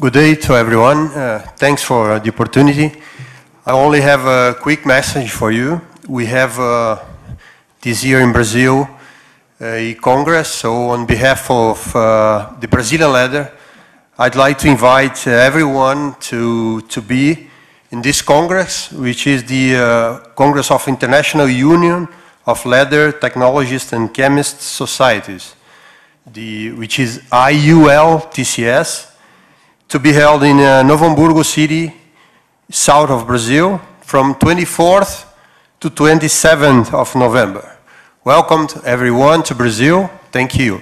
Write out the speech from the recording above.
Good day to everyone. Uh, thanks for the opportunity. I only have a quick message for you. We have uh, this year in Brazil a Congress, so on behalf of uh, the Brazilian leader, I'd like to invite everyone to, to be in this Congress, which is the uh, Congress of International Union of Leather Technologists and Chemists Societies, the, which is IULTCS to be held in uh, Novo Hamburgo City, south of Brazil, from 24th to 27th of November. Welcome to everyone to Brazil. Thank you.